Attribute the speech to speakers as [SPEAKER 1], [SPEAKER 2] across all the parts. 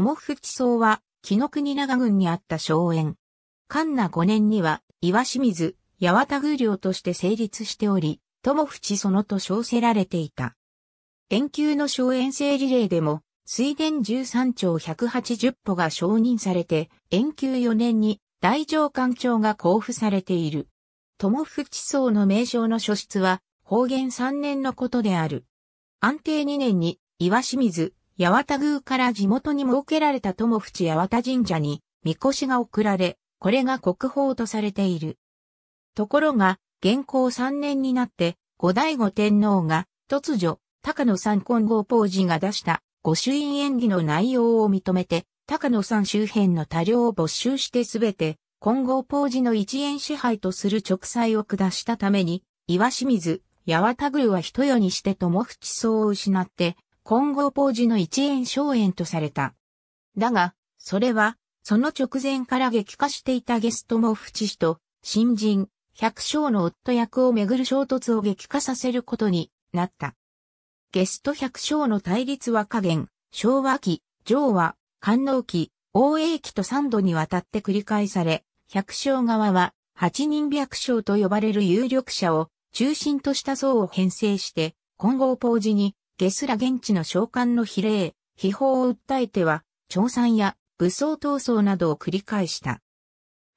[SPEAKER 1] 友淵荘は、紀の国長郡にあった荘園。関那5年には、岩清水、八幡宮領として成立しており、友淵園と称せられていた。遠久の荘園制リレーでも、水田13丁180歩が承認されて、遠久4年に大上官庁が交付されている。友淵荘の名称の書出は、方言3年のことである。安定2年に、岩清水、八幡宮から地元に設けられた友淵八幡神社に、神輿が送られ、これが国宝とされている。ところが、元寇3年になって、後醍醐天皇が、突如、高野山金剛法寺が出した、御朱印演技の内容を認めて、高野山周辺の多量を没収してすべて、金剛法寺の一円支配とする直裁を下したために、岩清水、八幡宮は一夜にして友淵荘を失って、金剛ポージの一円荘園とされた。だが、それは、その直前から激化していたゲストも淵氏と、新人、百姓の夫役をめぐる衝突を激化させることになった。ゲスト百姓の対立は加減、昭和期、上和、官能期、応永期と三度にわたって繰り返され、百姓側は、八人百姓と呼ばれる有力者を中心とした層を編成して、金剛ポージにゲスラ現地の召喚の比例、秘宝を訴えては、調産や武装闘争などを繰り返した。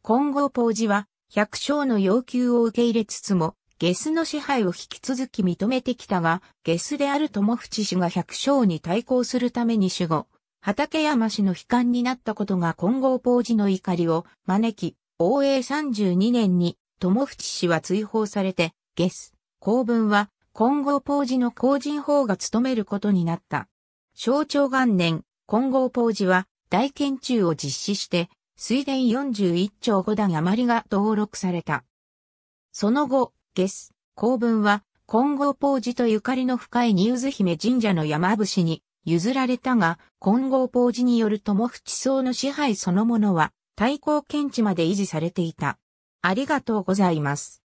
[SPEAKER 1] 今後ポージは、百姓の要求を受け入れつつも、ゲスの支配を引き続き認めてきたが、ゲスである友淵氏が百姓に対抗するために守護、畠山氏の悲観になったことが金剛ポージの怒りを招き、応永32年に友淵氏は追放されて、ゲス、公文は金剛法寺の工人法が務めることになった。象徴元年、金剛法寺は大建中を実施して、水田41兆5段余りが登録された。その後、ス公文は、金剛法寺とゆかりの深い新ズ姫神社の山伏に譲られたが、金剛法寺による友淵層の支配そのものは、対抗検知まで維持されていた。ありがとうございます。